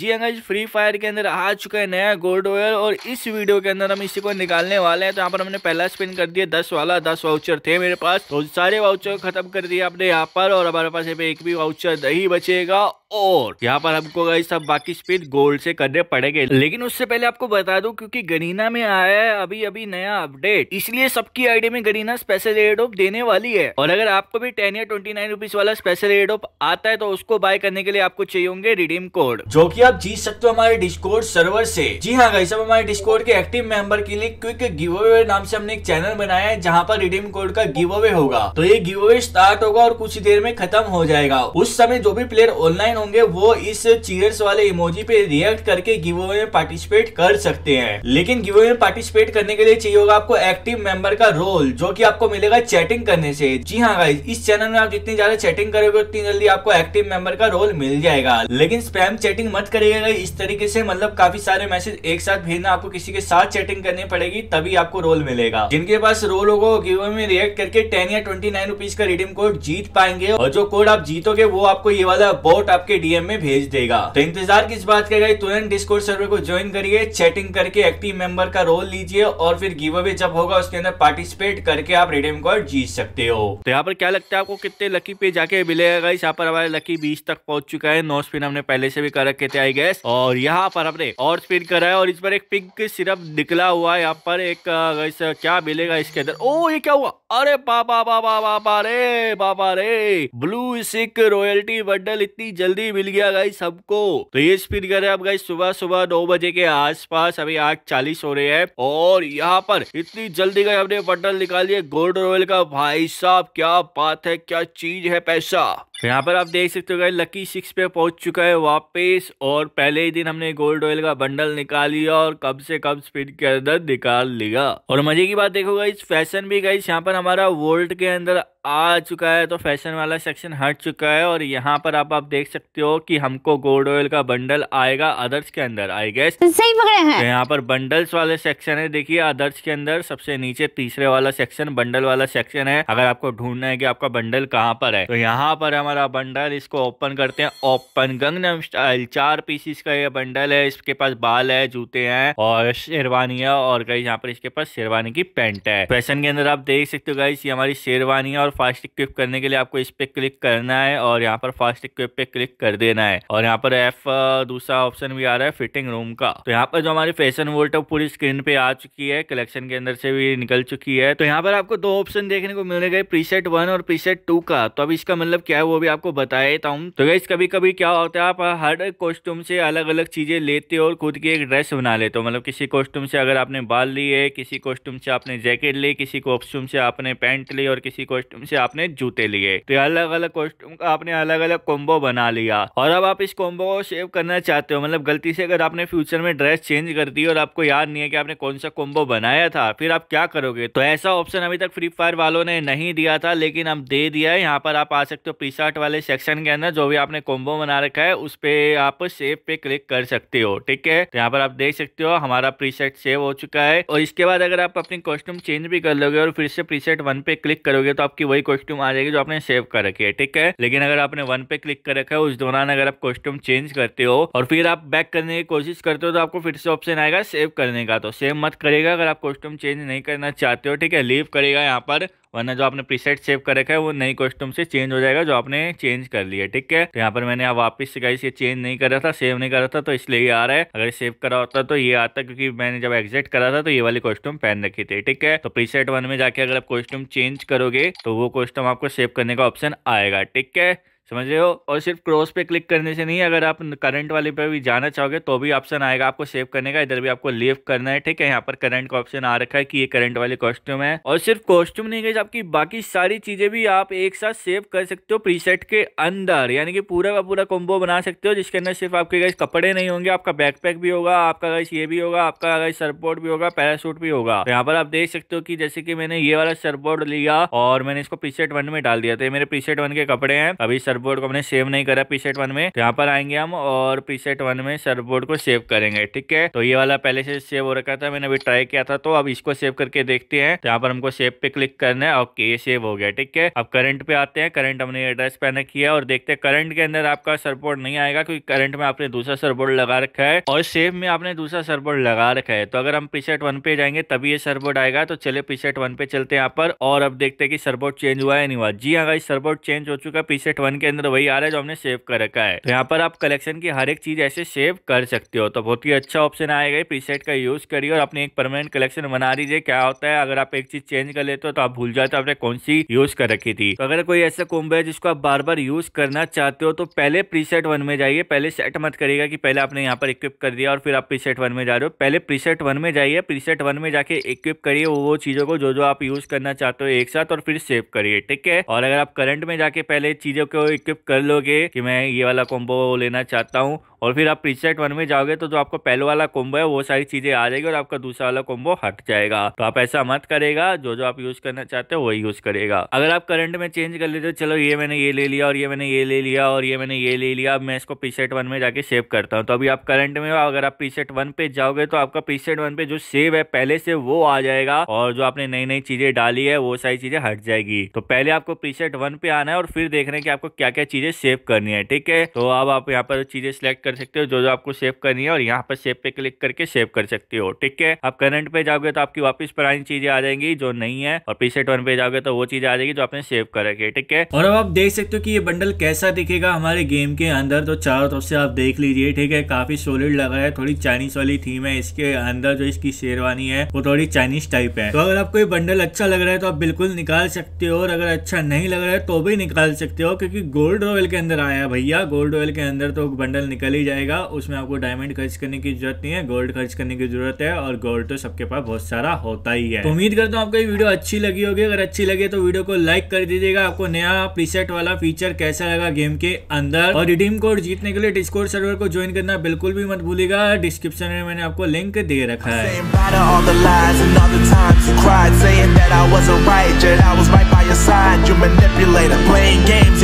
जी अंगज free fire के अंदर आ चुका है नया गोल्ड ऑयल और इस वीडियो के अंदर हम इसी को निकालने वाले हैं तो यहाँ पर हमने पहला स्पिन कर दिया दस वाला दस वाउचर थे मेरे पास तो सारे वाउचर खत्म कर दिए आपने यहाँ पर और हमारे पास यहाँ पे एक भी वाउचर नहीं बचेगा और यहाँ पर हमको गाइस सब बाकी स्पीड गोल्ड से करने पड़ेंगे लेकिन उससे पहले आपको बता दूं क्योंकि गरीना में आया है अभी अभी नया अपडेट इसलिए सबकी आईडी में गरीना स्पेशल रेड ऑफ देने वाली है और अगर आपको भी टेन या ट्वेंटी नाइन रुपीज वाला स्पेशल रेड ऑफ आता है तो उसको बाय करने के लिए आपको चाहिए होंगे रिडीम कोड जो की आप जीत सकते हो हमारे डिस्कोड सर्वर से जी हाँ गाइस हमारे डिस्कोड के एक्टिव मेंबर के लिए क्विक गिव अवे नाम से हमने एक चैनल बनाया है जहाँ पर रिडीम कोड का गिव अवे होगा तो ये गिव अवे स्टार्ट होगा और कुछ देर में खत्म हो जाएगा उस समय जो भी प्लेयर ऑनलाइन होंगे वो इस चीयर्स वाले इमोजी पे रिएक्ट करके गिव अवे में पार्टिसिपेट कर सकते हैं लेकिन गिव अवे में पार्टिसिपेट करने के लिए चाहिए होगा आपको एक्टिव मेंबर का रोल जो कि आपको मिलेगा चैटिंग करने से जी हाँ गाइस इस चैनल में आप जितनी ज्यादा चैटिंग करोगे उतनी जल्दी आपको एक्टिव मेंबर का रोल मिल जाएगा लेकिन स्पैम चैटिंग मत करिएगा इस तरीके से मतलब काफी सारे मैसेज एक साथ भेजना आपको किसी के साथ चैटिंग करनी पड़ेगी तभी आपको रोल मिलेगा जिनके पास रोल होगा गिव अवे में रिएक्ट करके टेन या ट्वेंटी नाइन रुपीज का रिडीम कोड जीत पाएंगे और जो कोड आप जीतोगे वो आपको ये वाला बोट आप आपके डीएम में भेज देगा तो इंतजार किस बात का गई तुरंत डिस्कोर्ट सर्वे को ज्वाइन करिए चैटिंग करके एक्टिव मेंबर का रोल लीजिए और फिर गिव अवे जब होगा उसके अंदर पार्टिसिपेट करके आप रिडीम कार्ड जीत सकते हो तो यहाँ पर क्या लगता है आपको कितने लकी पे जाके मिलेगा गाइस यहाँ पर हमारे लकी बीस तक पहुंच चुका है नो स्पिन हमने पहले से भी कर रखे थे आई गैस और यहाँ पर हमने और स्पिन करा है और इस पर एक पिंक सिरप निकला हुआ है यहाँ पर एक क्या मिलेगा इसके अंदर ओ ये क्या हुआ अरे बाबा बाबा बाबा रे बाबा रे ब्लू सिक रॉयल्टी बंडल इतनी जल्दी जल्दी मिल गया गाई सबको तो ये स्पीड कर रहे हैं आप गाई सुबह सुबह नौ बजे के आसपास अभी आठ चालीस हो रहे हैं और यहाँ पर इतनी जल्दी गई हमने बटन निकाल दिया गोल्ड रॉयल का भाई साहब क्या बात है क्या चीज है पैसा तो यहाँ पर आप देख सकते हो गए लकी सिक्स पे पहुंच चुका है वापस और पहले ही दिन हमने गोल्ड ऑयल का बंडल निकाल लिया और कम से कम स्पीड के अंदर निकाल लिया और मजे की बात देखो गाइस फैशन भी गई यहाँ पर हमारा वोल्ट के अंदर आ चुका है तो फैशन वाला सेक्शन हट चुका है और यहाँ पर आप आप देख सकते सकते हो कि हमको गोल्ड ऑयल का बंडल आएगा अदर्स के अंदर आई गेस सही पकड़े हैं तो यहाँ पर बंडल्स वाले सेक्शन है देखिए अदर्स के अंदर सबसे नीचे तीसरे वाला सेक्शन बंडल वाला सेक्शन है अगर आपको ढूंढना है कि आपका बंडल कहाँ पर है तो यहाँ पर हमारा बंडल इसको ओपन करते हैं ओपन गंगनम स्टाइल चार पीसिस का ये बंडल है इसके पास बाल है जूते है और शेरवानी है और गई यहाँ पर इसके पास शेरवानी की पेंट है फैशन के अंदर आप देख सकते हो गाइस ये हमारी शेरवानी है और फास्ट इक्विप करने के लिए आपको इस पे क्लिक करना है और यहाँ पर फास्ट इक्विप पे क्लिक कर देना है और यहाँ पर एफ दूसरा ऑप्शन भी आ रहा है फिटिंग रूम का तो यहाँ पर जो हमारी फैशन वोल्ट पूरी स्क्रीन पे आ चुकी है कलेक्शन के अंदर से भी निकल चुकी है तो यहाँ पर आपको दो ऑप्शन देखने को मिलेगा प्रीसेट वन और प्रीसेट टू का तो अब इसका मतलब क्या है वो भी आपको बता देता हूँ तो गई कभी कभी क्या होता है आप हर कॉस्ट्यूम से अलग अलग चीजें लेते हो और खुद की एक ड्रेस बना लेते हो मतलब किसी कॉस्ट्यूम से अगर आपने बाल लिए किसी कॉस्ट्यूम से आपने जैकेट ली किसी कॉस्ट्यूम से आपने पैंट ली और किसी कॉस्ट्यूम से आपने जूते लिए तो अलग अलग कॉस्ट्यूम का आपने अलग अलग कॉम्बो बना लिया जाएगा और अब आप इस कॉम्बो को सेव करना चाहते हो मतलब गलती से अगर आपने फ्यूचर में ड्रेस चेंज कर दी और आपको याद नहीं है कि आपने कौन सा कॉम्बो बनाया था फिर आप क्या करोगे तो ऐसा ऑप्शन अभी तक फ्री फायर वालों ने नहीं दिया था लेकिन अब दे दिया है यहाँ पर आप आ सकते हो प्रीसार्ट वाले सेक्शन के अंदर जो भी आपने कॉम्बो बना रखा है उस पे आप सेव पे क्लिक कर सकते हो ठीक है तो यहाँ पर आप देख सकते हो हमारा प्रीसेट सेव हो चुका है और इसके बाद अगर आप अपनी कॉस्ट्यूम चेंज भी कर लोगे और फिर से प्रीसेट वन पे क्लिक करोगे तो आपकी वही कॉस्ट्यूम आ जाएगी जो आपने सेव कर रखी है ठीक है लेकिन अगर आपने वन पे क्लिक कर रखा है उस उस दौरान अगर आप कॉस्ट्यूम चेंज करते हो और फिर आप बैक करने की कोशिश करते हो तो आपको फिर से ऑप्शन आएगा सेव करने का तो सेव मत करेगा अगर आप कॉस्ट्यूम चेंज नहीं करना चाहते हो ठीक है लीव करेगा यहाँ पर वरना जो आपने प्रीसेट सेव कर रखा है वो नई कॉस्ट्यूम से चेंज हो जाएगा जो आपने चेंज कर लिया ठीक है तो यहाँ पर मैंने आप वापस से गाइस ये चेंज नहीं करा था सेव नहीं करा था तो इसलिए ये आ रहा है अगर सेव करा होता तो ये आता क्योंकि मैंने जब एग्जिट करा था तो ये वाली कॉस्ट्यूम पहन रखी थी ठीक है तो प्रीसेट वन में जाके अगर आप कॉस्ट्यूम चेंज करोगे तो वो कॉस्ट्यूम आपको सेव करने का ऑप्शन आएगा ठीक है समझ रहे हो और सिर्फ क्रॉस पे क्लिक करने से नहीं अगर आप करंट वाले पे भी जाना चाहोगे तो भी ऑप्शन आएगा आपको सेव करने का इधर भी आपको लेव करना है ठीक है यहाँ पर करंट का ऑप्शन आ रखा है कि ये करंट वाले कॉस्ट्यूम है और सिर्फ कॉस्ट्यूम नहीं गई आपकी बाकी सारी चीजें भी आप एक साथ सेव कर सकते हो प्रीसेट के अंदर यानी कि पूरा का पूरा कॉम्बो बना सकते हो जिसके अंदर सिर्फ आपके गए कपड़े नहीं होंगे आपका बैकपैक भी होगा आपका गैस ये भी होगा आपका गैस सरपोर्ट भी होगा पैरासूट भी होगा तो यहाँ पर आप देख सकते हो कि जैसे कि मैंने ये वाला सरपोर्ट लिया और मैंने इसको प्रीसेट वन में डाल दिया तो ये मेरे प्रीसेट वन के कपड़े हैं अभी सर्वबोर्ड को हमने सेव नहीं करा पीसेट वन में तो यहाँ पर आएंगे हम और पीसेट वन में सर्वबोर्ड को सेव करेंगे ठीक है तो ये वाला पहले से सेव हो रखा था मैंने अभी ट्राई किया था तो अब इसको सेव करके देखते हैं तो यहाँ पर हमको सेव पे क्लिक करना है ओके ये सेव हो गया ठीक है अब करंट पे आते हैं करंट हमने एड्रेस पहने किया और देखते हैं करंट के अंदर आपका सर्वबोर्ड नहीं आएगा क्योंकि करंट में आपने दूसरा सर्वबोर्ड लगा रखा है और सेव में आपने दूसरा सर्वबोर्ड लगा रखा है तो अगर हम पीसेट वन पे जाएंगे तभी ये सर्वबोर्ड आएगा तो चले पीसेट वन पे चलते हैं यहाँ पर और अब देखते हैं कि सर्वबोर्ड चेंज हुआ है नहीं हुआ जी हाँ गाइस चेंज हो चुका है पीसेट वन के अंदर वही आ रहा है जो हमने सेव कर रखा है तो यहाँ पर आप कलेक्शन की हर एक चीज ऐसे सेव कर सकते हो तो बहुत ही अच्छा ऑप्शन आएगा प्रीसेट का यूज करिए और अपने एक परमानेंट कलेक्शन बना लीजिए क्या होता है अगर आप एक चीज चेंज कर लेते हो तो आप भूल जाते हो आपने कौन सी यूज कर रखी थी तो अगर कोई ऐसा कुंभ है जिसको आप बार बार यूज करना चाहते हो तो पहले प्रीसेट वन में जाइए पहले सेट मत करिएगा कि पहले आपने यहाँ पर इक्विप कर दिया और फिर आप प्रीसेट वन में जा रहे हो पहले प्रीसेट वन में जाइए प्रीसेट वन में जाके इक्विप करिए वो चीजों को जो जो आप यूज करना चाहते हो एक साथ और फिर सेव करिए ठीक है और अगर आप करंट में जाके पहले चीजों को इक्विप कर लोगे कि मैं ये वाला कॉम्बो लेना चाहता हूँ और फिर आप प्रीसेट वन में जाओगे तो जो आपका पहले वाला कोम्बो है वो सारी चीजें आ जाएगी और आपका दूसरा वाला कोम्बो हट जाएगा तो आप ऐसा मत करेगा जो जो आप यूज करना चाहते हो वही यूज करेगा अगर आप करंट में चेंज कर लेते हो चलो ये मैंने ये ले लिया और ये मैंने ये ले लिया और ये मैंने ये ले लिया अब मैं इसको प्रीसेट वन में जाके सेव करता हूँ तो अभी आप करंट में अगर आप प्रीसेट वन पे जाओगे तो आपका प्रीसेट वन पे जो सेव है पहले से वो आ जाएगा और जो आपने नई नई चीजें डाली है वो सारी चीजें हट जाएगी तो पहले आपको प्रीसेट वन पे आना है और फिर देखना है कि आपको क्या क्या चीजें सेव करनी है ठीक है तो अब आप यहाँ पर चीजें सिलेक्ट कर कर सकते हो जो जो आपको सेव करनी है और यहाँ पर सेव पे क्लिक करके सेव कर सकते हो ठीक है आप करंट पे जाओगे तो आपकी वापस पुरानी चीजें आ जाएंगी जो नहीं है और पीछे वन पे जाओगे तो वो चीजें आ जाएगी जो आपने सेव कर रखी ठीक है और अब आप देख सकते हो कि ये बंडल कैसा दिखेगा हमारे गेम के अंदर तो चारों तरफ से आप देख लीजिए ठीक है काफी सोलिड लग रहा है थोड़ी चाइनीस वाली थीम है इसके अंदर जो इसकी शेरवानी है वो थोड़ी चाइनीस टाइप है तो अगर आपको ये बंडल अच्छा लग रहा है तो आप बिल्कुल निकाल सकते हो और अगर अच्छा नहीं लग रहा है तो भी निकाल सकते हो क्योंकि गोल्ड रॉयल के अंदर आया भैया गोल्ड रॉयल के अंदर तो बंडल निकल ही ही जाएगा उसमें आपको डायमंड खर्च करने की जरूरत नहीं है गोल्ड खर्च करने की जरूरत है और गोल्ड तो सबके पास बहुत सारा होता ही है तो उम्मीद करता हूँ आपको ये वीडियो अच्छी लगी होगी अगर अच्छी लगे तो वीडियो को लाइक कर दीजिएगा आपको नया प्रीसेट वाला फीचर कैसा लगा गेम के अंदर और रिडीम कोड जीतने के लिए डिस्कोड सर्वर को ज्वाइन करना बिल्कुल भी मत भूलेगा डिस्क्रिप्शन में मैंने आपको लिंक दे रखा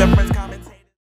है